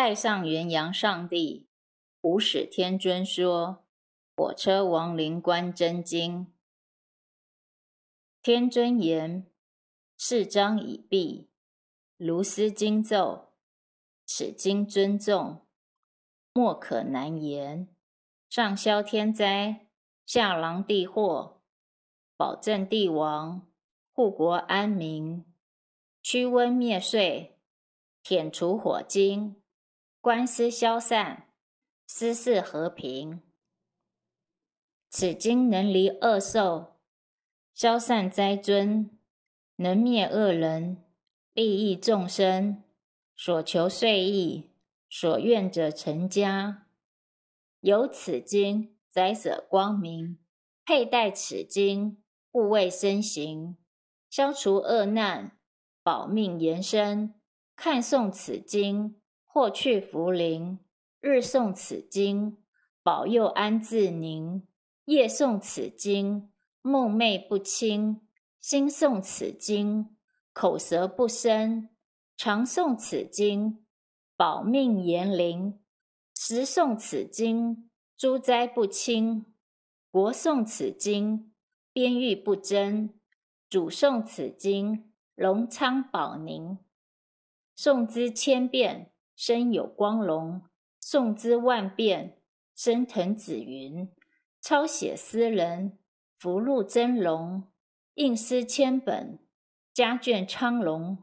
太上元阳上帝，无始天尊说：“火车王灵官真经，天尊言四章已毕，如斯经咒，此经尊重，莫可难言。上消天灾，下禳地祸，保证帝王，护国安民，驱瘟灭祟，舔除火精。”官司消散，私事和平。此经能离恶兽，消散灾尊，能灭恶人，利益众生。所求遂意，所愿者成家。有此经，灾舍光明；佩戴此经，护卫身形，消除恶难，保命延生。看诵此经。或去福临，日诵此经，保佑安自宁；夜诵此经，梦寐不轻；心诵此经，口舌不生；常诵此经，保命延龄；时诵此经，诸灾不侵；国诵此经，边域不争；主诵此经，隆昌保宁；诵之千遍。身有光荣，颂之万遍，升腾紫云；抄写斯人，福禄真龙，印思千本，家眷昌隆；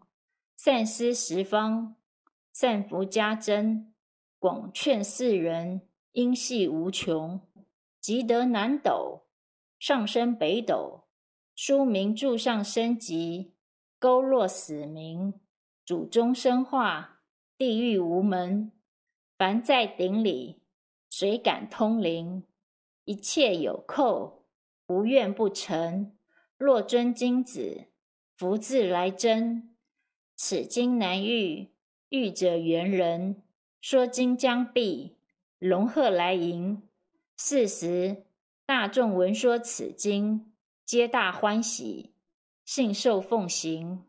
散思十方，散福加珍，广劝世人，因系无穷。积德南斗，上升北斗；书名著上升级，勾落死名；祖宗生化。地狱无门，凡在顶里，谁敢通灵？一切有寇，无怨不成。若尊金子，福自来增。此经难遇，遇者缘人。说经将毕，龙鹤来迎。是时，大众闻说此经，皆大欢喜，信受奉行。